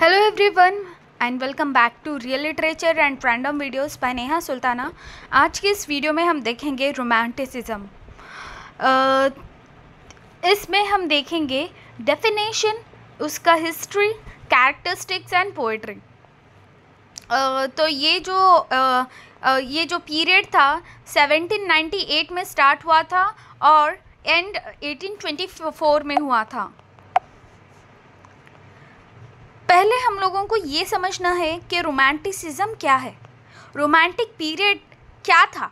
Hello everyone and welcome back to real literature and random videos by Neha Sultana आज के इस video में हम देखेंगे रोमांटिसिज्म इसमें हम देखेंगे डेफिनेशन उसका हिस्ट्री कैरेक्टरिस्टिक्स एंड पोइट्री तो ये जो uh, uh, ये जो पीरियड था 1798 में स्टार्ट हुआ था और एंड 1824 में हुआ था पहले हम लोगों को ये समझना है कि रोमांटिसिज्म क्या है रोमांटिक पीरियड क्या था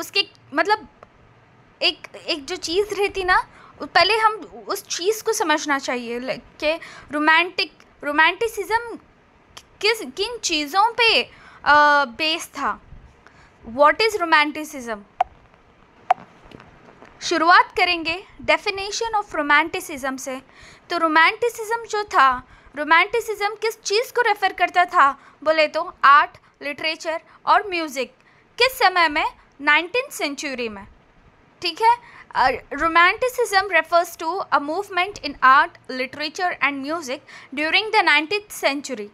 उसके मतलब एक एक जो चीज़ रहती ना पहले हम उस चीज़ को समझना चाहिए कि रोमांटिक रोमांटिसिज्म किस किन चीज़ों पे बेस था वॉट इज़ रोमांटिसिज्म शुरुआत करेंगे डेफिनेशन ऑफ रोमांटिसिज्म से तो रोमांटिसिज्म जो था रोमांटिसिज्म किस चीज़ को रेफ़र करता था बोले तो आर्ट लिटरेचर और म्यूज़िक किस समय में नाइनटीन सेंचुरी में ठीक है romanticism refers to a movement in art literature and music during the nineteen century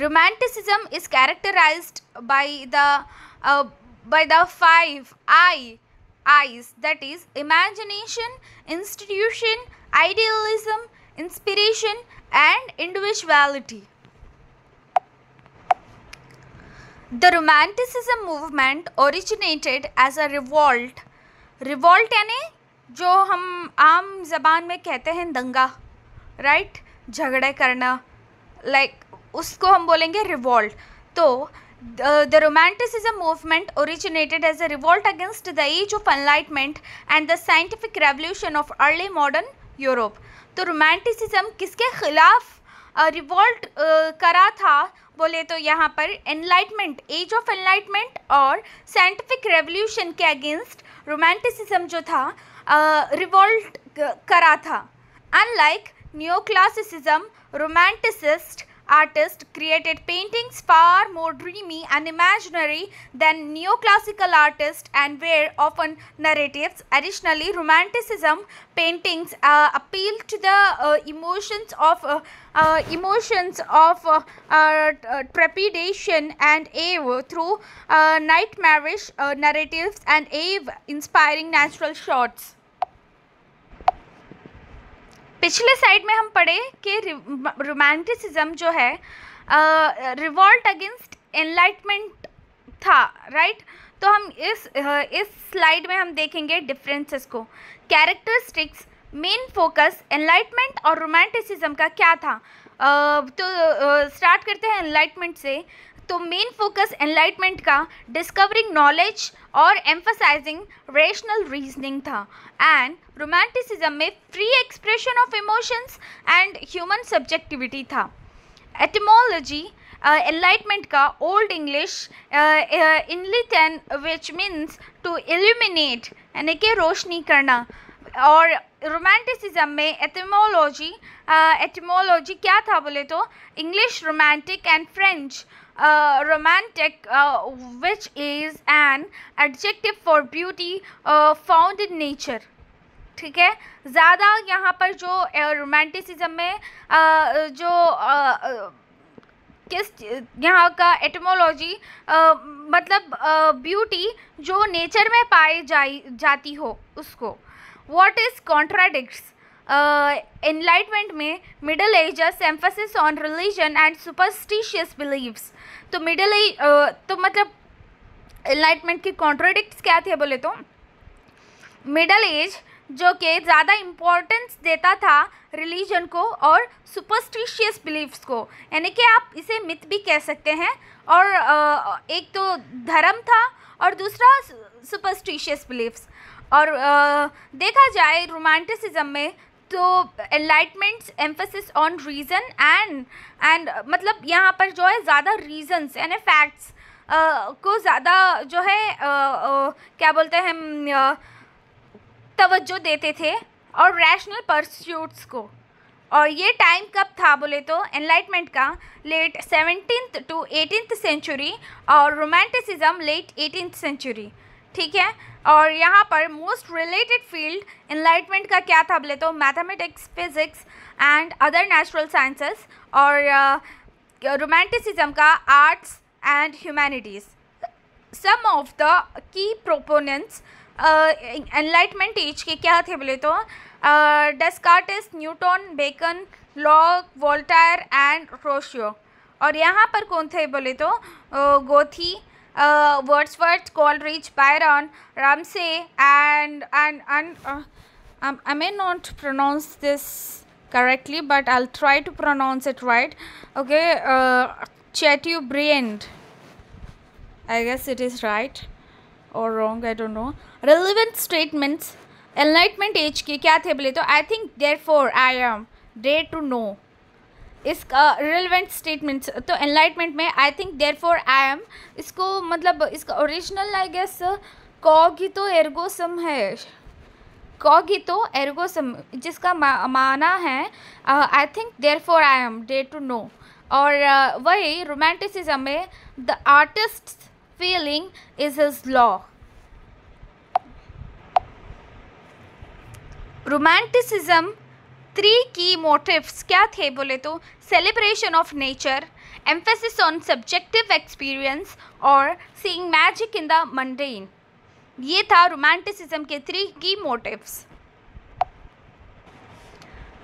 romanticism is characterised by the by the five eye eyes that is imagination institution idealism inspiration and individuality the romanticism movement originated as a revolt revolt yani jo hum aam zuban mein kehte hain danga right? झगड़े करना like like, उसको हम बोलेंगे revolt तो uh, the Romanticism movement originated as a revolt against the Age of Enlightenment and the scientific revolution of early modern Europe तो romanticism किसके खिलाफ revolt करा था बोले तो यहाँ पर एनलाइटमेंट एज ऑफ एनलाइटमेंट और साइंटिफिक रेवोल्यूशन के अगेंस्ट रोमांटिसिज्म जो था रिवॉल्ट करा था unlike new classicism romanticist artists created paintings far more dreamy and imaginary than neoclassical artists and were often narratives. Additionally, Romanticism paintings uh, appeal to the uh, emotions of uh, uh emotions of uh, uh, trepidation and awe through nightmarish narratives and awe-inspiring natural shots. पिछले side में हम पढ़े कि romanticism जो है revolt against enlightenment था right right? तो हम इस इस स्लाइड में हम देखेंगे डिफरेंसेस को कैरेक्टरिस्टिक्स मेन फोकस एनलाइटमेंट और रोमांटिसिज्म का क्या था तो स्टार्ट करते हैं एनलाइटमेंट से तो मेन फोकस एनलाइटमेंट का डिस्कवरिंग नॉलेज और एम्फसाइजिंग रेशनल रीजनिंग था एंड रोमांटिसिज्म में free expression of emotions and human subjectivity था एटमोलॉजी एनलाइटमेंट uh, का old English enlighten which means to illuminate यानी कि रोशनी करना और रोमांटिसिज्म में एटमोलॉजी एटमोलॉजी uh, क्या था बोले तो English romantic and French romantic which is an adjective for beauty found in nature ठीक है ज़्यादा यहाँ पर जो रोमांटिसिज्म uh, में uh, जो किस यहाँ का एटमोलॉजी मतलब ब्यूटी जो नेचर में पाई जाई जाती हो उसको वॉट इज कॉन्ट्राडिक्ट इनलाइटमेंट में middle ages emphasis on religion and superstitious beliefs तो मिडल एज uh, तो मतलब एनलाइटमेंट के कॉन्ट्राडिक्ट क्या थे बोले तो मिडल एज जो कि ज़्यादा इम्पोर्टेंस देता था रिलीजन को और सुपरस्टिशियस बिलीव्स को यानी कि आप इसे मिथ भी कह सकते हैं और uh, एक तो धर्म था और दूसरा सुपरस्टिशियस बिलीव्स और आ, देखा जाए रोमांटिसिज्म में तो enlightenment emphasis on reason and and मतलब यहाँ पर जो है ज़्यादा रीजन्स यानी फैक्ट्स को ज़्यादा जो है आ, आ, क्या बोलते हैं हम्म, तवज्जो देते थे और रैशनल परस्यूट्स को और ये टाइम कब था बोले तो एनलाइटमेंट का late seventeen to eighteen century और रोमांटिसिज्म लेट एटीन सेंचुरी ठीक है और यहाँ पर मोस्ट रिलेटेड फील्ड इन्लाइटमेंट का क्या था बोले तो mathematics physics and other natural sciences और रोमांटिसिज्म uh, का arts and humanities some of the key proponents enlightenment age के क्या थे बोले तो Descartes Newton Bacon Locke Voltaire and Rousseau और यहाँ पर कौन थे बोले तो गोथी uh, uh, Wordsworth, Coleridge, Byron, Ramsay, and and and uh, um, I may not pronounce this correctly, but I'll try to pronounce it right. Okay, uh, Chateaubriand. I guess it is right or wrong. I don't know. Relevant statements. Enlightenment age Ki kya थे बोले तो I think therefore I am dare to इसका relevant statements तो enlightenment में I think therefore I am इसको मतलब इसका original I guess कॉगी तो एर्गोसम है कॉगी तो एर्गोसम जिसका मा, माना है I think therefore I am dare to know और uh, वही रोमांटिसिज्म में the artist feeling is his law romanticism three key motives क्या थे बोले तो celebration of nature emphasis on subjective experience और seeing magic in the mundane ये था रोमांटिसिज्म के three key motives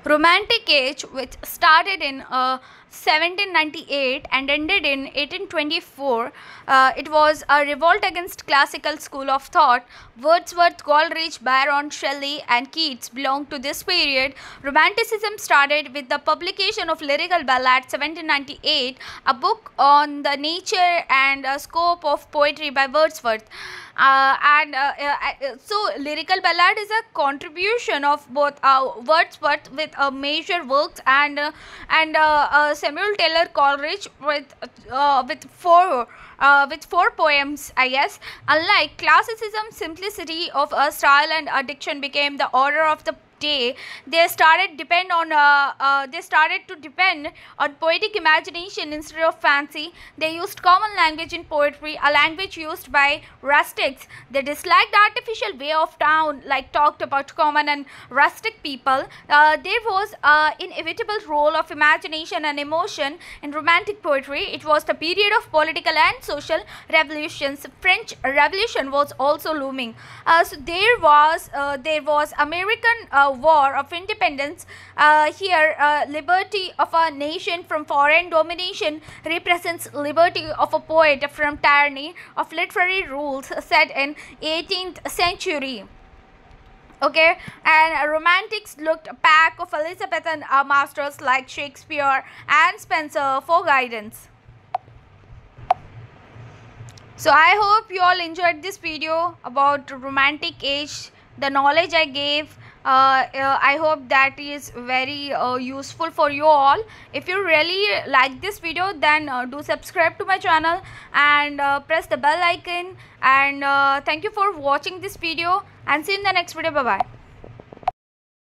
romantic age which started in 1798 and ended in 1824. Uh, it was a revolt against classical school of thought. Wordsworth, Coleridge, Byron, Shelley and Keats belonged to this period. Romanticism started with the publication of Lyrical Ballad 1798, a book on the nature and uh, scope of poetry by Wordsworth. Uh, and uh, uh, uh, so Lyrical Ballad is a contribution of both Wordsworth with major works and and Samuel Taylor Coleridge with uh, with four uh, with four poems, I guess. Unlike classicism, simplicity of a style and addiction became the order of the day they started depend on uh, uh, they started to depend on poetic imagination instead of fancy they used common language in poetry a language used by rustics they disliked the artificial way of town like talked about common and rustic people uh, there was an inevitable role of imagination and emotion in romantic poetry it was the period of political and social revolutions french revolution was also looming uh, so there was uh, there was american uh, war of independence. Uh, here, uh, liberty of a nation from foreign domination represents liberty of a poet from tyranny of literary rules set in 18th century okay and romantics looked back of elizabethan uh, masters like shakespeare and spencer for guidance so i hope you all enjoyed this video about romantic age the knowledge i gave uh, uh, i hope that is very uh, useful for you all if you really like this video then uh, do subscribe to my channel and uh, press the bell icon and thank you for watching this video and see you in the next video bye bye